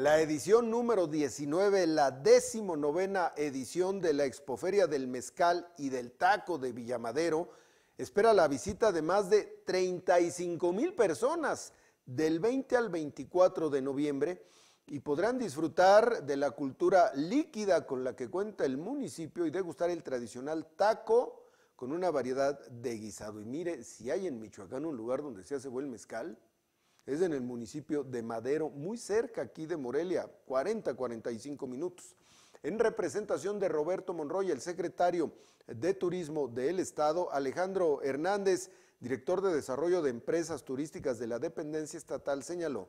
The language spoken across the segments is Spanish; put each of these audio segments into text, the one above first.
La edición número 19, la decimonovena edición de la Expoferia del Mezcal y del Taco de Villamadero, espera la visita de más de 35 mil personas del 20 al 24 de noviembre y podrán disfrutar de la cultura líquida con la que cuenta el municipio y degustar el tradicional taco con una variedad de guisado. Y mire, si hay en Michoacán un lugar donde se hace buen mezcal, es en el municipio de Madero, muy cerca aquí de Morelia, 40-45 minutos. En representación de Roberto Monroy, el secretario de Turismo del Estado, Alejandro Hernández, director de Desarrollo de Empresas Turísticas de la Dependencia Estatal, señaló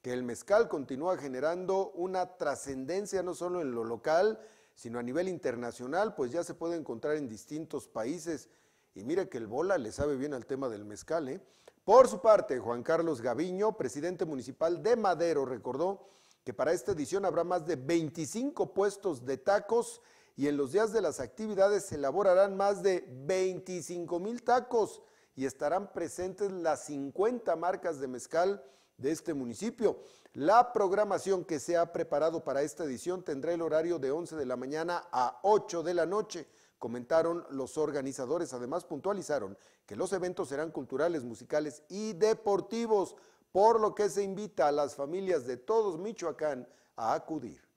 que el mezcal continúa generando una trascendencia no solo en lo local, sino a nivel internacional, pues ya se puede encontrar en distintos países y mire que el bola le sabe bien al tema del mezcal. ¿eh? Por su parte, Juan Carlos Gaviño, presidente municipal de Madero, recordó que para esta edición habrá más de 25 puestos de tacos y en los días de las actividades se elaborarán más de 25 mil tacos y estarán presentes las 50 marcas de mezcal de este municipio. La programación que se ha preparado para esta edición tendrá el horario de 11 de la mañana a 8 de la noche comentaron los organizadores. Además, puntualizaron que los eventos serán culturales, musicales y deportivos, por lo que se invita a las familias de todos Michoacán a acudir.